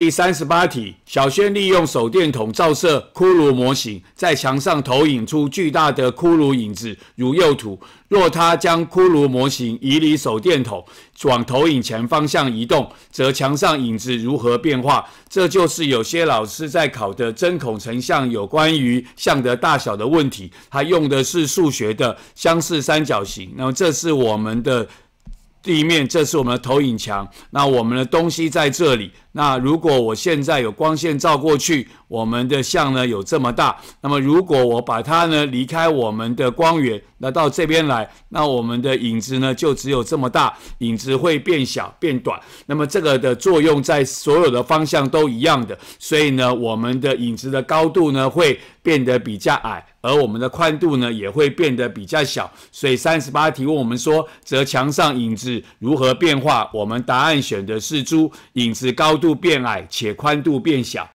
第三十八题，小轩利用手电筒照射骷髅模型，在墙上投影出巨大的骷髅影子，如右图。若他将骷髅模型移离手电筒，往投影前方向移动，则墙上影子如何变化？这就是有些老师在考的针孔成像有关于像的大小的问题。他用的是数学的相似三角形。那么，这是我们的地面，这是我们的投影墙，那我们的东西在这里。那如果我现在有光线照过去，我们的像呢有这么大。那么如果我把它呢离开我们的光源，那到这边来，那我们的影子呢就只有这么大，影子会变小变短。那么这个的作用在所有的方向都一样的，所以呢我们的影子的高度呢会变得比较矮，而我们的宽度呢也会变得比较小。所以三十八题问我们说，则墙上影子如何变化？我们答案选的是猪影子高。度变矮，且宽度变小。